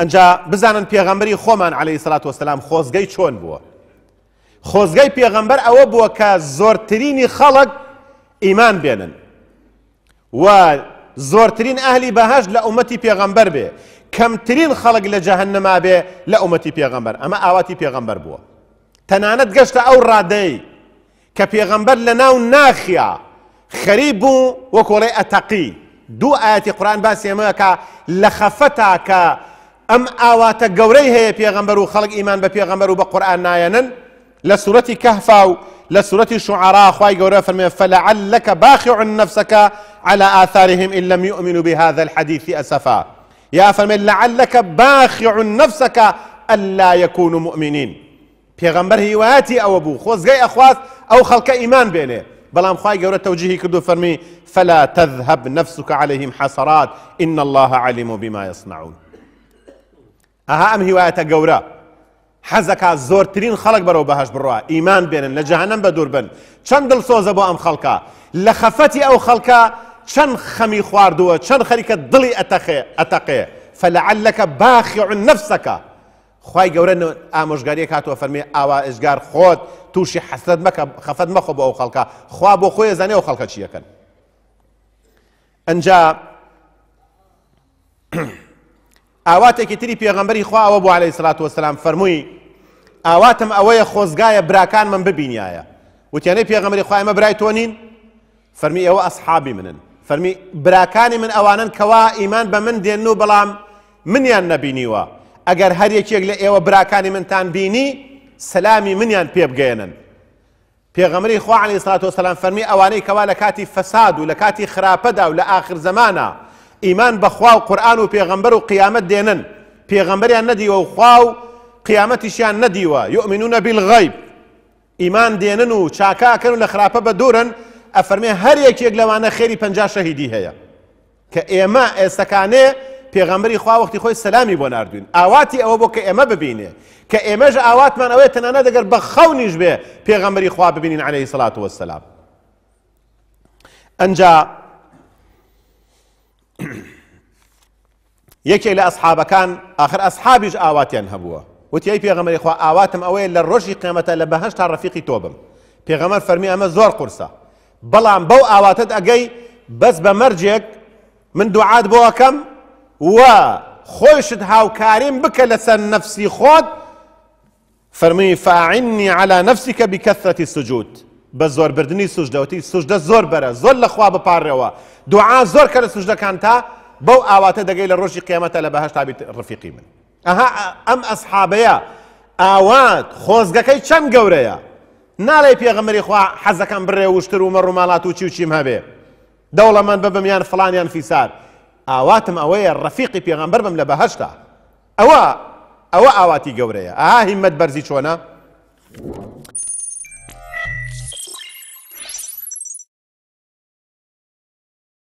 ئەجا بزانن پێغەمبەری خۆمان عليهەی سلات وسلام خۆزگەی چۆن بووە. خۆزگەی پێغەمبەر ئەوە بووە کە زۆرترینی خەڵک ئیمان بێنن. و زۆرترین ئەهلی بەهشت لە ئومەتی پێغەمبەر بێ، کەمترین خەڵک لە جەهنەما بێ لە ئومەتی پێغەمبەر ئەمە ئاواتی پێغەمبەر بووە. تەنانەت گەشتە ئەو ڕادەی کە پێغەمبەر لە ناو ناخیا خەری بوو وەکۆڵی ئەتەقی دوو ئاەتی قورآان باسی ئێمەکە لە خەفەتا کە، ام اواتا گەورەی هي پێغەمبەر و خەڵک ئیمان بە پێغەمبەر و بە قورآن نایەنن لە سوەتی کەهفا و لە سوەتی شعرا على آثارهم إن لم يؤمنوا بهذا الحديث أسفا يا فرمي لعلك باخع نفسك ألا يكونوا مؤمنين پێغەمبەر هواتي او ابو خوز جاي اخوات او خلق ايمان بەڵام بلام گەورە تەوجیهی توجيهي كدو فرمي فلا تذهب نفسك عليهم حسرات إن الله عليم بما يصنعون اها ام هیوایەتە گەورە حزك زور ترين خلق برو بهش بروا ايمان لە جەهنم بدور بن چەند دل سۆزە بو ام خلقا لخفتي او خلقا خەڵکە خمي خوار دو چەند خريك دلي ئەتەخێ اتقي فلعلك باخع نفسك خوي گەورە ئامۆژگاری كاتو فرمي ئاوا ئشگار خود تووشی حسد مك خەفەت مخو بو خلقا خەڵکە بو بۆ زني او خلقا چي چیەکەن انجا آواتی که تری پیغمبری پێغەمبەری خوا ئەوە بۆ عليه سلات وسلام فەرمووی ئاواتم ئەوەیە خۆزگایە براکان من ببینایە پیغمبری خواه ما برای تۆ نین فەرمی ئەوە ئەسحابی منن فرمی برکانی من آوانن کوا ایمان به من دێن و بەڵام منیان اگر هر یکی اگر او برکانی من تان بینی سلامی منیان پێبگەێنن پێغەمەری خوا عليه سلات وسلام فەرمی ئەوانەی کەوا لە کاتی فەساد و لکاتی کاتی خراپەدا و لآخر زمانه ئیمان بەخوا و قران و پیغمبر و قیامت دینن دێنن پێغەمبەریان ندی و خوا و ندی و یؤمنون بالغیب ایمان دینن و چاکا کن و لە خراپە بە دوورن ئەفەرمێ هەر یەکێک لەوانە خێری پەنج شەهیدی هەیە کە ئێمە ئێستەکانێ پێغەمبەری خواوەختی خۆی سەلامی بۆ نردوین ئاواتی ئەوە بۆ کە ئێمە ببینێ کە ئێمەش ئاواتمان ئەوەیە تەنانە دەگەر بە خەونیش به پێغەمبەری خوا ببینین عليه سلاات وسلام انجا یەکێک لە ئەسحابەکان آخر ئەسحابیش ئاواتیان هەبووە وتی پێغەمەری خوا ئاواتم ئەوەیە لە ڕۆژی قیمەتە لە بەهش تا ڕەفیقی تۆ بم پێغەمەر فەرمی ئەمە زۆر قورسە بەڵام بەو ئاواتت ئەگەی بەس بە مەرجێک من دوعات بۆەکەم و خۆشت هاوکاریم بکە لەسەر نفسی خۆت فەرمی فاعنی على نفسك بكثرة السجود سجده وتی سجده زور زۆر زل زۆر به بپارڕێەوە دوعا دعا زور لە سجده کانتا بو اواته دەگەی لە روش قیامت له بهش بیت رفیقی من ئەها ئەم ئەسحابەیە ئاوات خۆزگەکەی چم گەورەیە نالی پێغەمەری خوا حزکان بڕێ وشتر و مەڕووماڵات و چی و چیم به میان فلان یان فلانیان فیسار ئاواتم ئەوەیە رفیق پیغمبر بم اوا اواتی ئەوە اها همت برزی ئاهیممەد Thank you.